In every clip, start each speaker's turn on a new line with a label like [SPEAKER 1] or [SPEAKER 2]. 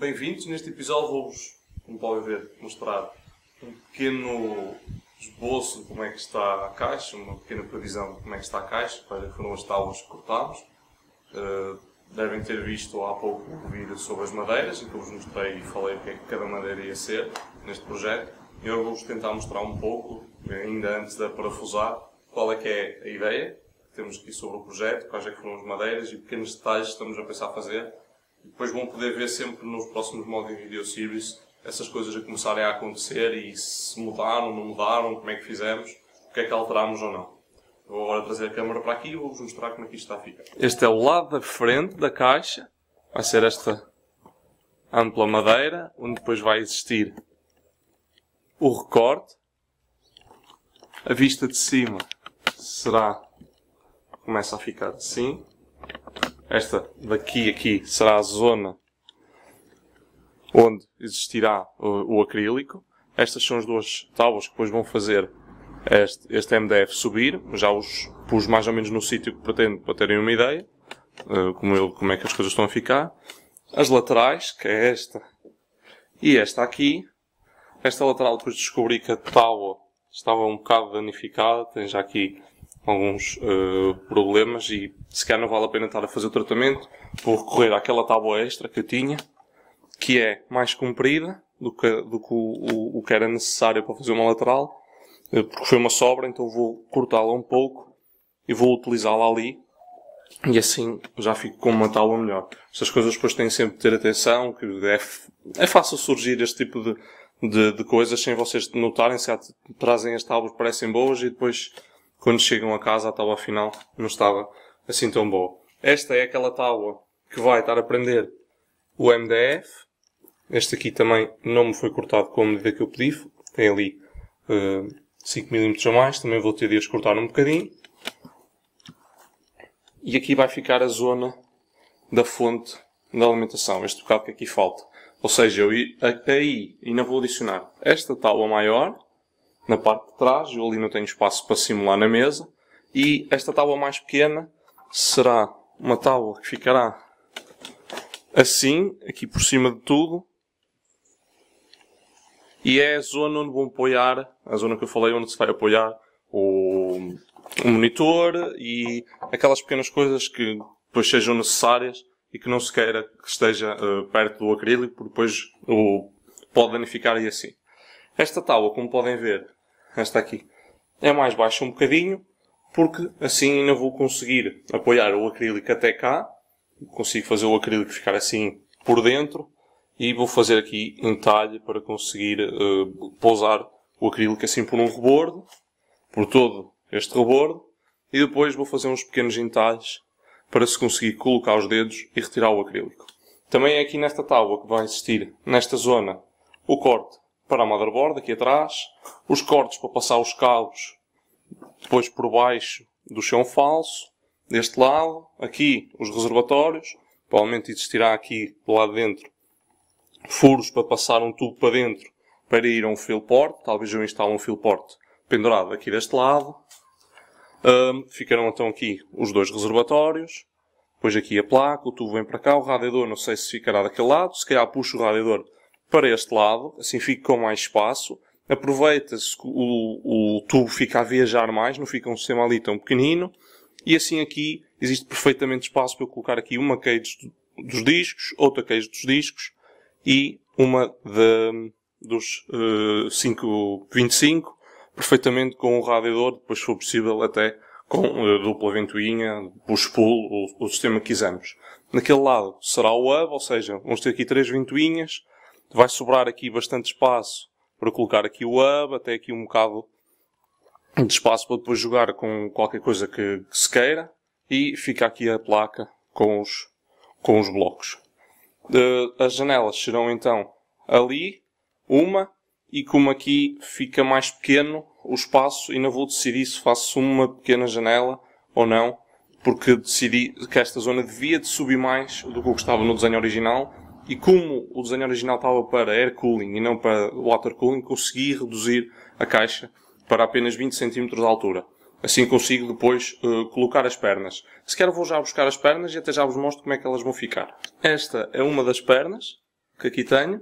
[SPEAKER 1] Bem-vindos, neste episódio vou-vos, como podem ver, mostrar um pequeno esboço de como é que está a caixa, uma pequena previsão de como é que está a caixa, quais foram as tábuas que cortámos. Eh, devem ter visto há pouco o vídeo sobre as madeiras, em que eu vos mostrei e falei o que é que cada madeira ia ser neste projeto. E eu vou-vos tentar mostrar um pouco, ainda antes de parafusar, qual é que é a ideia que temos aqui sobre o projeto, quais é que foram as madeiras e pequenos detalhes que estamos a pensar fazer depois vão poder ver sempre nos próximos de Video Series essas coisas a começarem a acontecer e se mudaram, não mudaram, como é que fizemos, o que é que alterámos ou não. Vou agora trazer a câmera para aqui e vou-vos mostrar como é que isto está a ficar. Este é o lado da frente da caixa. Vai ser esta ampla madeira, onde depois vai existir o recorte. A vista de cima será... Começa a ficar assim. Esta daqui aqui será a zona onde existirá o, o acrílico. Estas são as duas tábuas que depois vão fazer este, este MDF subir. Já os pus mais ou menos no sítio que pretendo para terem uma ideia eh, como, eu, como é que as coisas estão a ficar. As laterais, que é esta e esta aqui. Esta lateral depois descobri que a tábua estava um bocado danificada. Tem já aqui alguns uh, problemas e se calhar não vale a pena estar a fazer o tratamento, vou recorrer àquela tábua extra que eu tinha, que é mais comprida do que, do que o, o, o que era necessário para fazer uma lateral, uh, porque foi uma sobra, então vou cortá-la um pouco e vou utilizá-la ali e assim já fico com uma tábua melhor. Estas coisas depois têm sempre de ter atenção, que é, é fácil surgir este tipo de, de, de coisas sem vocês notarem, se trazem as tábuas parecem boas e depois quando chegam a casa a tábua final não estava assim tão boa. Esta é aquela tábua que vai estar a prender o MDF. Este aqui também não me foi cortado com a medida que eu pedi. Tem ali uh, eh, 5mm a mais. Também vou ter de as cortar um bocadinho. E aqui vai ficar a zona da fonte da alimentação. Este bocado que aqui falta. Ou seja, eu aí ainda vou adicionar esta tábua maior na parte de trás, eu ali não tenho espaço para simular na mesa, e esta tábua mais pequena será uma tábua que ficará assim, aqui por cima de tudo, e é a zona onde vão apoiar, a zona que eu falei onde se vai apoiar o, o monitor e aquelas pequenas coisas que depois sejam necessárias e que não se queira que esteja uh, perto do acrílico, porque depois o pode danificar e assim. Esta tábua, como podem ver, esta aqui, é mais baixa um bocadinho, porque assim ainda vou conseguir apoiar o acrílico até cá, consigo fazer o acrílico ficar assim por dentro, e vou fazer aqui entalhe para conseguir uh, pousar o acrílico assim por um rebordo, por todo este rebordo, e depois vou fazer uns pequenos entalhes para se conseguir colocar os dedos e retirar o acrílico. Também é aqui nesta tábua que vai existir, nesta zona, o corte para a motherboard, aqui atrás, os cortes para passar os cabos depois por baixo do chão falso, deste lado, aqui os reservatórios, provavelmente existirá aqui do lado de dentro furos para passar um tubo para dentro para ir a um fio porte, talvez eu instale um fio porte pendurado aqui deste lado. Um, ficarão então aqui os dois reservatórios, depois aqui a placa, o tubo vem para cá, o radiador não sei se ficará daquele lado, se calhar puxo o radiador para este lado, assim fica com mais espaço, aproveita-se o, o tubo fica a viajar mais, não fica um sistema ali tão pequenino, e assim aqui existe perfeitamente espaço para eu colocar aqui uma cage dos discos, outra cage dos discos e uma de, dos uh, eh, 525, perfeitamente com um radiador, depois se for possível até com uh, dupla ventoinha, push-pull, o, o sistema que quisermos. Naquele lado será o hub, ou seja, vamos ter aqui três ventoinhas, vai sobrar aqui bastante espaço para colocar aqui o hub, até aqui um bocado de espaço para depois jogar com qualquer coisa que, que se queira e fica aqui a placa com os, com os blocos. Uh, as janelas serão então ali, uma, e como aqui fica mais pequeno o espaço, ainda vou decidir se faço uma pequena janela ou não, porque decidi que esta zona devia de subir mais do que o que estava no desenho original, e como o desenho original estava para air cooling e não para water cooling, consegui reduzir a caixa para apenas 20 cm de altura. Assim consigo depois uh, colocar as pernas. Se quer vou já buscar as pernas e até já vos mostro como é que elas vão ficar. Esta é uma das pernas que aqui tenho.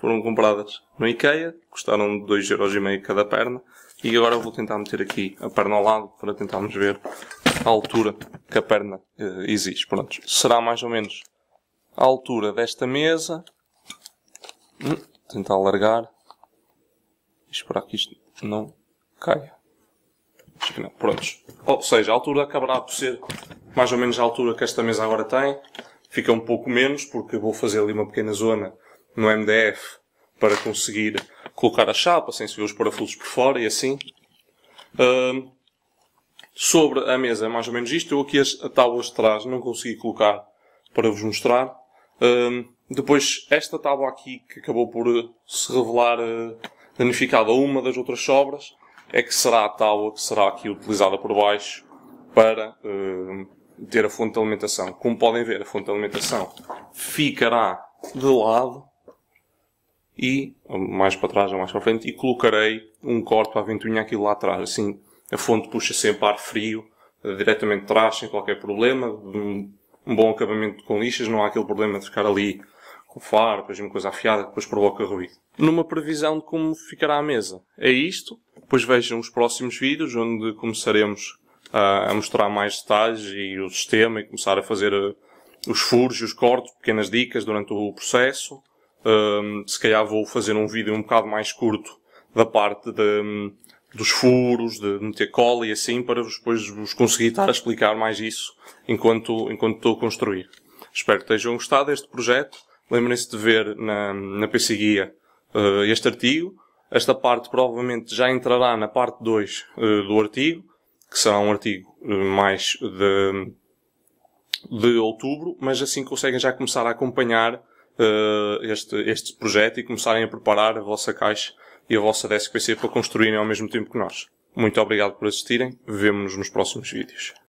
[SPEAKER 1] Foram compradas no IKEA, custaram 2,5€ cada perna. E agora vou tentar meter aqui a perna ao lado para tentarmos ver a altura que a perna uh, exige. Pronto, será mais ou menos à altura desta mesa. Hum, tentar alargar. E esperar que isto não caia. Acho que não. Prontos. Ou seja, a altura acabará por ser mais ou menos a altura que esta mesa agora tem. Fica um pouco menos, porque vou fazer ali uma pequena zona no MDF para conseguir colocar a chapa sem se ver os parafusos por fora e assim. Hum, sobre a mesa é mais ou menos isto. Eu aqui as tábuas de trás não consegui colocar para vos mostrar. Um, depois, esta tábua aqui, que acabou por se revelar uh, danificada, uma das outras sobras, é que será a tábua que será aqui utilizada por baixo para uh, ter a fonte de alimentação. Como podem ver, a fonte de alimentação ficará de lado e, mais para trás ou mais para frente, e colocarei um corte para a ventoinha aqui lá atrás. Assim, a fonte puxa sempre ar frio, eh, diretamente de trás, sem qualquer problema, um bom acabamento com lixas, não há aquele problema de ficar ali com faro, depois uma coisa afiada, depois provoca ruído. Numa previsão de como ficará a mesa. É isto. Depois vejam os próximos vídeos, onde começaremos a, ah, a mostrar mais detalhes e o sistema e começar a fazer uh, os furos e os cortes, pequenas dicas durante o processo. Ah, se calhar vou fazer um vídeo um bocado mais curto da parte de, um, dos furos, de meter cola e assim, para depois vos conseguir estar a explicar mais isso enquanto, enquanto estou a construir. Espero que tenham gostado deste projeto. Lembrem-se de ver na, na PC Guia uh, este artigo. Esta parte provavelmente já entrará na parte 2 uh, eh, do artigo, que será um artigo uh, mais de, de outubro, mas assim conseguem já começar a acompanhar este, este projeto e começarem a preparar a vossa caixa e a vossa DSPC para construírem ao mesmo tempo que nós. Muito obrigado por assistirem, vemo-nos nos próximos vídeos.